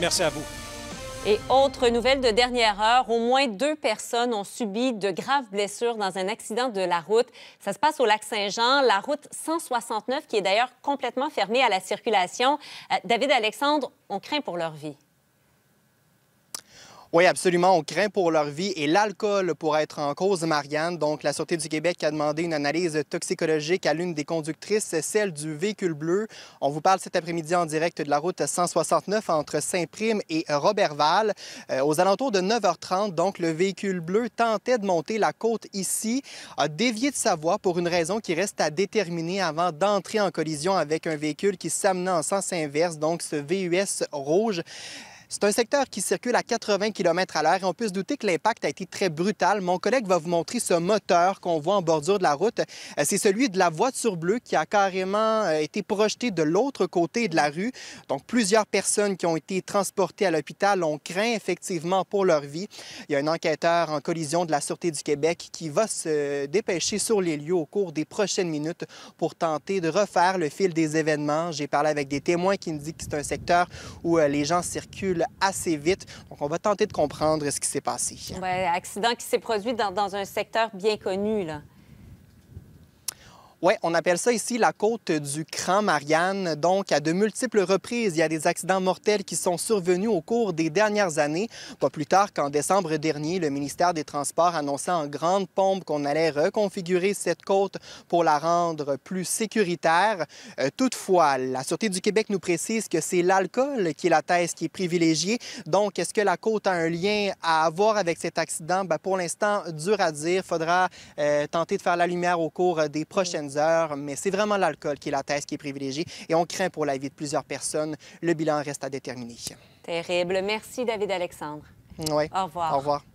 Merci à vous. Et autre nouvelle de dernière heure, au moins deux personnes ont subi de graves blessures dans un accident de la route. Ça se passe au lac Saint-Jean, la route 169 qui est d'ailleurs complètement fermée à la circulation. Euh, David Alexandre, on craint pour leur vie. Oui, absolument. On craint pour leur vie et l'alcool pour être en cause, Marianne. Donc, la Sûreté du Québec a demandé une analyse toxicologique à l'une des conductrices, celle du véhicule bleu. On vous parle cet après-midi en direct de la route 169 entre Saint-Prime et Robertval. Euh, aux alentours de 9h30, donc, le véhicule bleu tentait de monter la côte ici, a dévié de sa voie pour une raison qui reste à déterminer avant d'entrer en collision avec un véhicule qui s'amenait en sens inverse, donc ce VUS rouge. C'est un secteur qui circule à 80 km à l'heure et on peut se douter que l'impact a été très brutal. Mon collègue va vous montrer ce moteur qu'on voit en bordure de la route. Euh, c'est celui de la voiture bleue qui a carrément euh, été projetée de l'autre côté de la rue. Donc, plusieurs personnes qui ont été transportées à l'hôpital, ont craint effectivement pour leur vie. Il y a un enquêteur en collision de la Sûreté du Québec qui va se dépêcher sur les lieux au cours des prochaines minutes pour tenter de refaire le fil des événements. J'ai parlé avec des témoins qui me disent que c'est un secteur où euh, les gens circulent assez vite. Donc, on va tenter de comprendre ce qui s'est passé. Un accident qui s'est produit dans, dans un secteur bien connu, là. Oui, on appelle ça ici la côte du Cran Marianne. Donc, à de multiples reprises, il y a des accidents mortels qui sont survenus au cours des dernières années. Pas plus tard qu'en décembre dernier, le ministère des Transports annonçait en grande pompe qu'on allait reconfigurer cette côte pour la rendre plus sécuritaire. Euh, toutefois, la Sûreté du Québec nous précise que c'est l'alcool qui est la thèse qui est privilégiée. Donc, est-ce que la côte a un lien à avoir avec cet accident? Ben, pour l'instant, dur à dire. Faudra euh, tenter de faire la lumière au cours des prochaines mais c'est vraiment l'alcool qui est la thèse qui est privilégiée et on craint pour la vie de plusieurs personnes. Le bilan reste à déterminer. Terrible. Merci, David Alexandre. Oui. Au revoir. Au revoir.